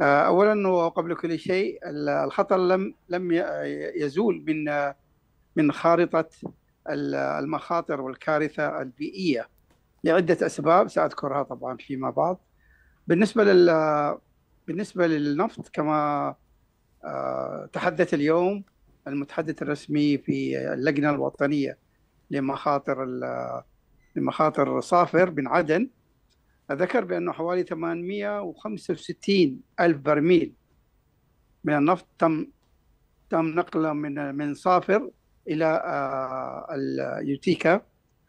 آه، اولا وقبل كل شيء الخطر لم لم يزول من من خارطه المخاطر والكارثه البيئيه لعده اسباب ساذكرها طبعا فيما بعد بالنسبه لل بالنسبه للنفط كما آه، تحدث اليوم المتحدث الرسمي في اللجنه الوطنيه لمخاطر لمخاطر صافر بن عدن ذكر بأنه حوالي 865 ألف برميل من النفط تم تم نقله من من صافر إلى آه، اليوتيكا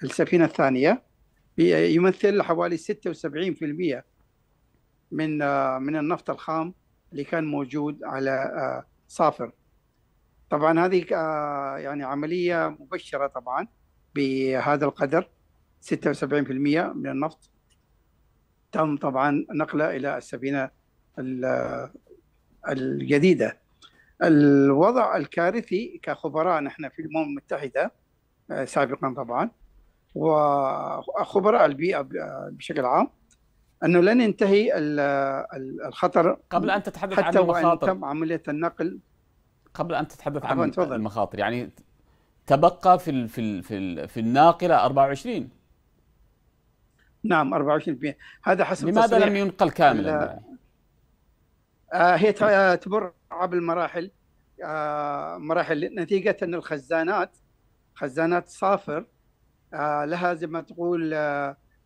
السفينة الثانية يمثل حوالي 76% من آه، من النفط الخام اللي كان موجود على آه، صافر طبعا هذه يعني عملية مبشرة طبعا بهذا القدر 76% من النفط تم طبعا نقله الى السفينه الجديده الوضع الكارثي كخبراء نحن في الامم المتحده آه، سابقا طبعا وخبراء البيئه آه، بشكل عام انه لن ينتهي الخطر قبل ان تتحدث حتى عن المخاطر تم عمليه النقل قبل ان تتحدث عن المخاطر يعني تبقى في في في الناقله 24 نعم 24% هذا حسب لماذا لم ينقل كاملا؟ آه، هي تمر بالمراحل آه، مراحل نتيجة أن الخزانات خزانات صافر آه، لها زي ما تقول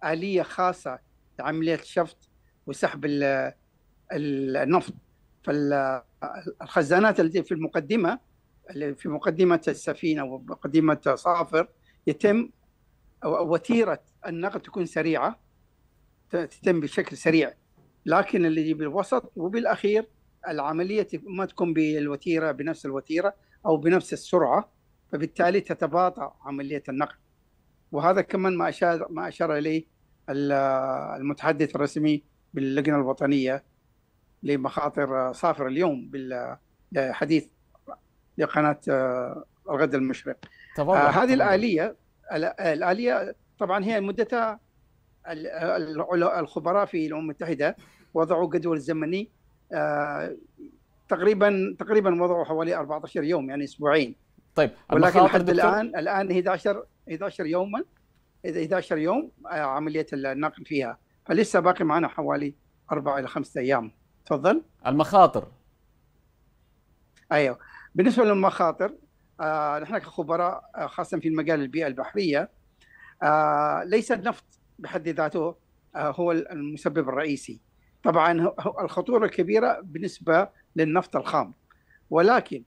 آلية خاصة لعملية الشفط وسحب النفط فالخزانات التي في المقدمة في مقدمة السفينة ومقدمة صافر يتم وتيرة النقل تكون سريعه تتم بشكل سريع لكن اللي بالوسط وبالاخير العمليه ما تكون بالوتيره بنفس الوتيره او بنفس السرعه فبالتالي تتباطا عمليه النقل وهذا كمان ما اشار ما اشار اليه المتحدث الرسمي باللجنه الوطنيه لمخاطر صافر اليوم بالحديث لقناه الغد المشرق آه هذه الاليه الاليه طبعا هي مدتها الخبراء في الامم المتحده وضعوا جدول زمني آه، تقريبا تقريبا وضعوا حوالي 14 يوم يعني اسبوعين طيب ولكن لحد الان الان 11 11 يوما 11 يوم آه، عمليه النقل فيها فلسه باقي معنا حوالي اربع الى خمسة ايام تفضل المخاطر ايوه بالنسبه للمخاطر آه نحن كخبراء آه، خاصه في المجال البيئه البحريه آه، ليس النفط بحد ذاته آه، هو المسبب الرئيسي طبعا الخطورة الكبيرة بالنسبة للنفط الخام ولكن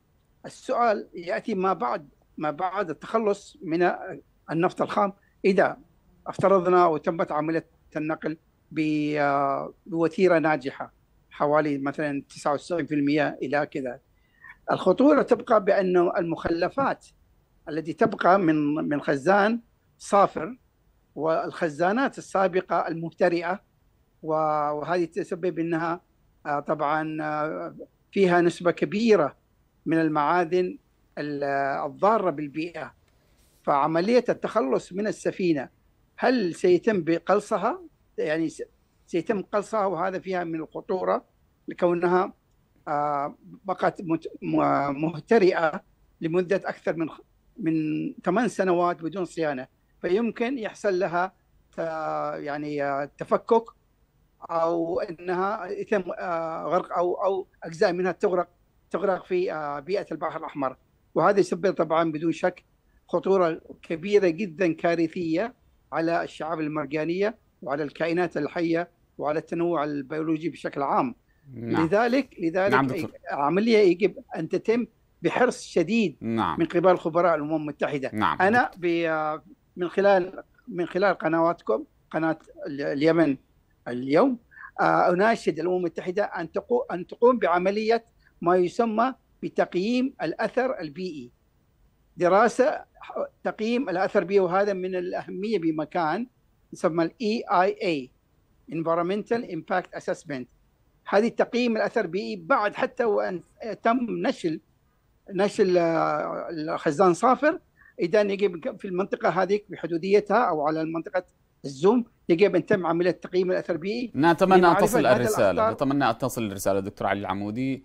السؤال يأتي ما بعد ما بعد التخلص من النفط الخام إذا افترضنا وتمت عملية النقل آه، بوتيرة ناجحة حوالي مثلا 99% إلى كذا الخطورة تبقى بأن المخلفات التي تبقى من من خزان صافر والخزانات السابقة المهترئة وهذه تسبب أنها آه، طبعا آه، فيها نسبة كبيرة من المعادن آه، الضارة بالبيئة فعملية التخلص من السفينة هل سيتم بقلصها يعني سيتم قلصها وهذا فيها من الخطورة لكونها بقت مهترئة لمدة أكثر من من ثمان سنوات بدون صيانة فيمكن يحصل لها آه، يعني آه، تفكك او انها يتم آه، غرق او او اجزاء منها تغرق تغرق في بيئه البحر الاحمر وهذا يسبب طبعا بدون شك خطوره كبيره جدا كارثيه على الشعاب المرجانيه وعلى الكائنات الحيه وعلى التنوع البيولوجي بشكل عام نعم. لذلك لذلك نعم عمليه يجب ان تتم بحرص شديد نعم. من قبل خبراء الامم المتحده نعم. انا من خلال من خلال قنواتكم قناه اليمن اليوم آه، اناشد الامم المتحده ان ان تقوم بعمليه ما يسمى بتقييم الاثر البيئي دراسه تقييم الاثر البيئي وهذا من الاهميه بمكان يسمى الاي اي e اي Environmental Impact Assessment هذه تقييم الاثر البيئي بعد حتى وان تم نشل نشل آه، الخزان صافر اذا يجب في المنطقه هذه بحدوديتها او على المنطقه الزوم يجب ان تم عمليه تقييم الاثر البيئي نتمنى ان تصل الرساله نتمنى ان تصل الرساله دكتور علي العمودي